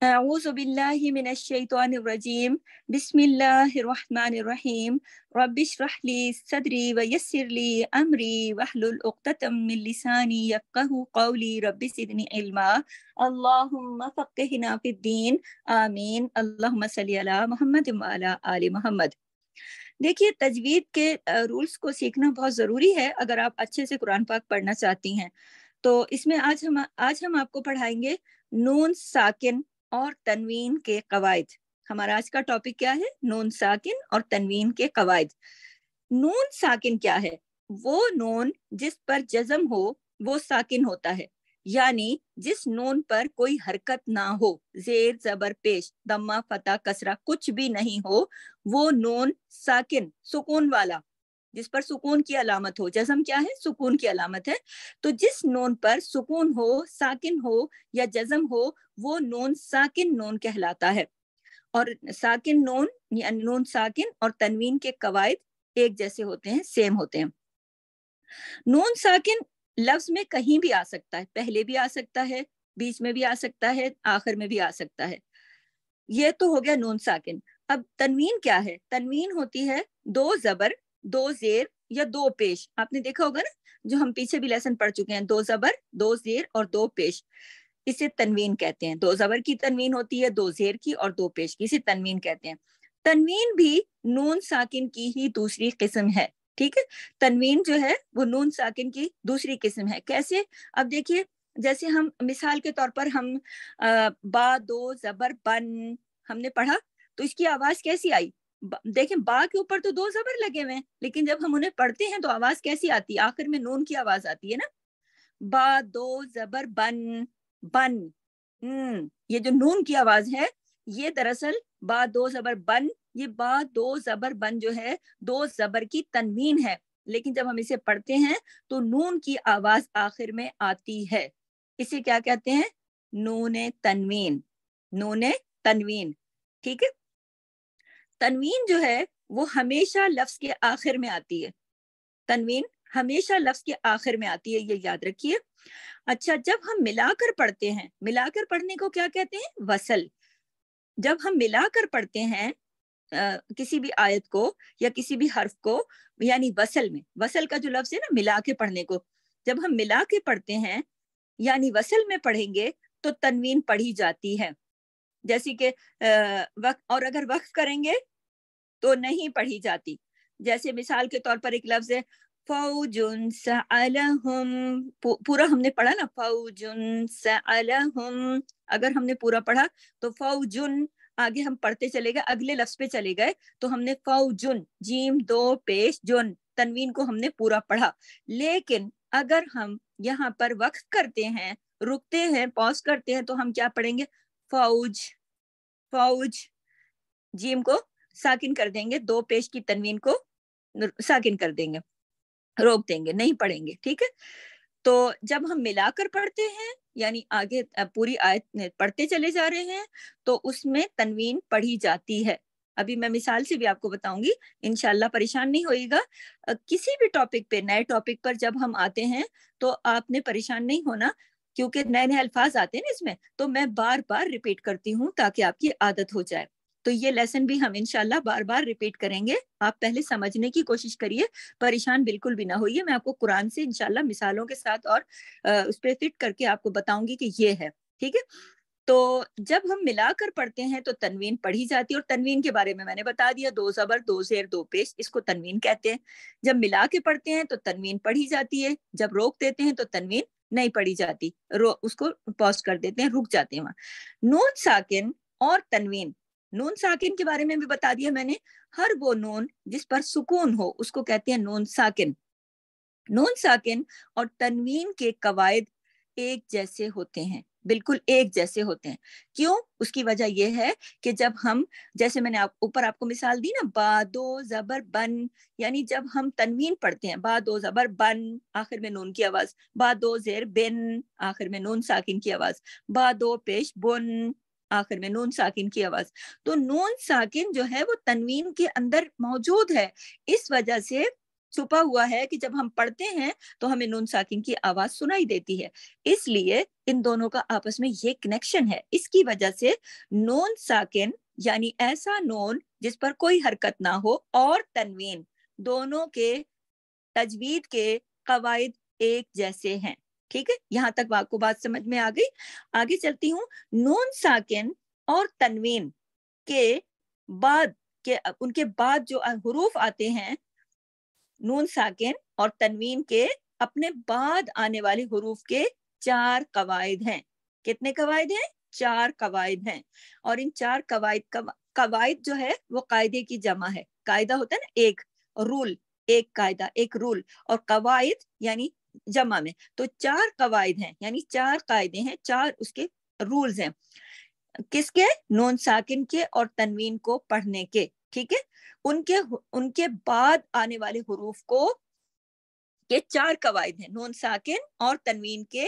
أعوذ بالله من الشيطان الرجيم بسم الله الرحمن الرحيم رب اشرح لي صدري ويسر لي أمري واحلل عقدة من لساني يفقهوا قولي رب زدني علما اللهم فقهنا في الدين آمين اللهم صل على محمد وعلى آل محمد देखिए तजवीद के रूल्स को सीखना बहुत ज़रूरी है अगर आप अच्छे से कुरान पाक पढ़ना चाहती हैं तो इसमें आज हम आज हम आपको पढ़ाएंगे नून साकिन और तनवीन के कवायद हमारा आज का टॉपिक क्या है नून साकिन और तनवीन के कवायद नून साकिन क्या है वो नून जिस पर जजम हो वो साकिन होता है यानी जिस नून पर कोई हरकत ना हो जेर जबर पेश दम्मा फता कसरा कुछ भी नहीं हो वो नून साकिन सुकून वाला जिस पर सुकून की अलामत हो जज्म क्या है सुकून की अलामत है तो जिस नोन पर सुकून हो साकिन हो या जज्म हो वो नोन साकिन नोन कहलाता है और साकिन नोन या साकिन और तनवीन के कवायद एक जैसे होते हैं सेम होते हैं नोन साकिन लफ्ज में कहीं भी आ सकता है पहले भी आ सकता है बीच में भी आ सकता है आखिर में भी आ सकता है ये तो हो गया नून साकिन अब तनवीन क्या है तनवीन होती है दो जबर दो जेर या दो पेश आपने देखा होगा ना जो हम पीछे भी लेसन पढ़ चुके हैं दो जबर दो जेर और दो पेश इसे तनवीन कहते हैं दो जबर की तनवीन होती है दो जेर की और दो पेश की इसे तनवीन कहते हैं तनवीन भी नून साकिन की ही दूसरी किस्म है ठीक है तनवीन जो है वो नून साकिन की दूसरी किस्म है कैसे अब देखिए जैसे हम मिसाल के तौर पर हम आ, बा दो जबर बन हमने पढ़ा तो इसकी आवाज कैसी आई देखें बा के ऊपर तो दो जबर लगे हुए हैं लेकिन जब हम उन्हें पढ़ते हैं तो आवाज कैसी आती है आखिर में नून की आवाज आती है ना बा दो जबर बन बन हम्म ये जो नून की आवाज है ये दरअसल बा दो जबर बन ये बा दो जबर बन जो है दो जबर की तनवीन है लेकिन जब हम इसे पढ़ते हैं तो नून की आवाज आखिर में आती है इसे क्या कहते हैं नून तनवीन नून तनवीन ठीक है तनवीन जो है वो हमेशा लफ्ज के आखिर में आती है तनवीन हमेशा लफ्ज के आखिर में आती है ये याद रखिए अच्छा जब हम मिलाकर पढ़ते हैं मिलाकर पढ़ने को क्या कहते हैं वसल जब हम मिलाकर पढ़ते हैं आ, किसी भी आयत को या किसी भी हर्फ को यानी वसल में वसल का जो लफ्ज है ना मिला के पढ़ने को जब हम मिला के पढ़ते हैं यानी वसल में पढ़ेंगे तो तनवीन पढ़ी जाती है जैसी के वक्त और अगर वक्फ करेंगे तो नहीं पढ़ी जाती जैसे मिसाल के तौर पर एक लफ्ज है फौजुन सअलहुम पूरा हमने पढ़ा ना फौजुन सअलहुम अगर हमने पूरा पढ़ा तो फौजुन आगे हम पढ़ते चले गए अगले लफ्ज पे चले गए तो हमने फौजुन जीम दो पेश जुन तनवीन को हमने पूरा पढ़ा लेकिन अगर हम यहाँ पर वक्त करते हैं रुकते हैं पॉज करते हैं तो हम क्या पढ़ेंगे फौज फौज जीम को साकिन कर देंगे दो पेश की तनवीन को साकिन कर देंगे रोक देंगे नहीं पढ़ेंगे ठीक है तो जब हम मिलाकर पढ़ते हैं यानी आगे पूरी आयत पढ़ते चले जा रहे हैं तो उसमें तनवीन पढ़ी जाती है अभी मैं मिसाल से भी आपको बताऊंगी इनशाला परेशान नहीं होगा किसी भी टॉपिक पे नए टॉपिक पर जब हम आते हैं तो आपने परेशान नहीं होना क्योंकि नए नए अल्फाज आते हैं ना इसमें तो मैं बार बार रिपीट करती हूँ ताकि आपकी आदत हो जाए तो ये लेसन भी हम इनशाला बार बार रिपीट करेंगे आप पहले समझने की कोशिश करिए परेशान बिल्कुल भी ना होइए मैं आपको कुरान से इनशाला मिसालों के साथ और उस पर फिट करके आपको बताऊंगी कि ये है ठीक है तो जब हम मिलाकर पढ़ते हैं तो तनवीन पढ़ी जाती है और तनवीन के बारे में मैंने बता दिया दो जबर दो जेर दो पेश इसको तनवीन कहते हैं जब मिला के पढ़ते हैं तो तनवीन पढ़ी जाती है जब रोक देते हैं तो तनवीन नहीं पढ़ी जाती उसको पॉज कर देते हैं रुक जाते हैं वहां नून साकिन और तनवीन नून साकिन के बारे में भी बता दिया मैंने हर वो नून जिस पर सुकून हो उसको कहते हैं नून साकिन नून साकिन और तनवीन के कवायद एक जैसे होते हैं बिल्कुल एक जैसे होते हैं क्यों उसकी वजह यह है कि जब हम जैसे मैंने आप ऊपर आपको मिसाल दी ना बादो जबर बन यानी जब हम तनवीन पढ़ते हैं बादो जबर बन आखिर में नून की आवाज बादो जेर बिन आखिर में नून साकिन की आवाज बादो पेश बुन आखिर में नून साकिन की आवाज तो नून साकिन जो है वो तनवीन के अंदर मौजूद है इस वजह से छुपा हुआ है कि जब हम पढ़ते हैं तो हमें नून साकिन की आवाज सुनाई देती है इसलिए इन दोनों का आपस में ये कनेक्शन है इसकी वजह से नोन साकिन यानी ऐसा नोन जिस पर कोई हरकत ना हो और तनवीन दोनों के तजवीद के कवायद एक जैसे हैं ठीक है यहाँ तक आपको बात समझ में आ गई आगे चलती हूँ नून साकिन और तनवीन के बाद के उनके बाद जो हरूफ आते हैं नून साकिन और तनवीन के अपने बाद आने वाले हरूफ के चार कवायद हैं कितने कवायद हैं चार कवायद हैं और इन चार कवायद कवायद जो है वो कायदे की जमा है कायदा होता है ना एक रूल एक कायदा एक रूल और कवायद यानी जमा में तो चार कवायद हैं यानी चार कायदे हैं चार उसके रूल्स हैं किसके नोन साकिन के और तनवीन को पढ़ने के ठीक है उनके उनके बाद आने वाले हरूफ को ये चार कवायद हैं नून साकिन और तनवीन के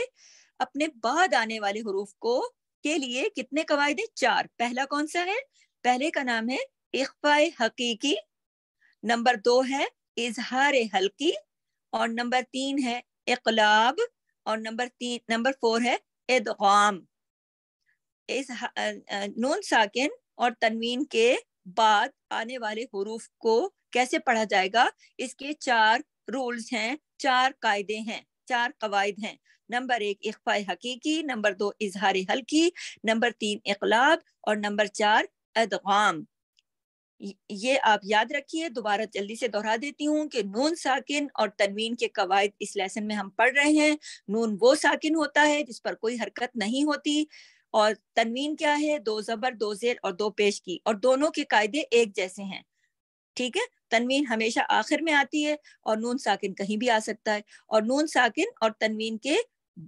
अपने बाद आने वाले हरूफ को के लिए कितने कवायद हैं चार पहला कौन सा है पहले का नाम है इख्फा हकीकी नंबर दो है इजहार हल्की और नंबर तीन है इकलाब और नंबर तीन नंबर फोर है एदगाम इस नून साकिन और तनवीन के बाद आने वाले हरूफ को कैसे पढ़ा जाएगा इसके चार रूल्स हैं चार कायदे हैं चार कवायद हैं नंबर एक इकफा हकीकी नंबर दो इजहार हल्की नंबर तीन इकलाब और नंबर चार अदगाम ये आप याद रखिए दोबारा जल्दी से दोहरा देती हूँ कि नून साकिन और तनवीन के कवायद इस लेसन में हम पढ़ रहे हैं नून वो साकिन होता है जिस पर कोई हरकत नहीं होती और तनवीन क्या है दो जबर दो जेर और दो पेश की और दोनों के कायदे एक जैसे हैं ठीक है तनवीन हमेशा आखिर में आती है और नून साकिन कहीं भी आ सकता है और नून साकिन और तनवीन के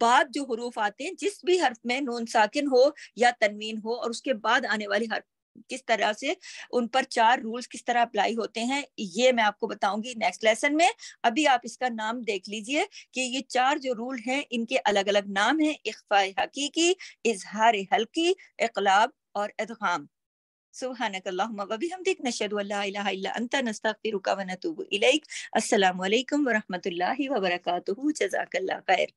बाद जो हरूफ आते हैं जिस भी हर्फ में नून साकिन हो या तनवीन हो और उसके बाद आने वाली हर्फ किस तरह से उन पर चार रूल्स किस तरह अप्लाई होते हैं ये मैं आपको बताऊंगी नेक्स्ट लेसन में अभी आप इसका नाम देख लीजिए कि ये चार जो रूल हैं इनके अलग अलग नाम हैं इखफा हकीकी इजहार हल्की इकलाब और एदगाम سبحانك اللهم وبحمدك نشهد أن لا إله إلا أنت نستغفرك ونتوب إليك السلام عليكم ورحمة الله وبركاته جزاك الله خير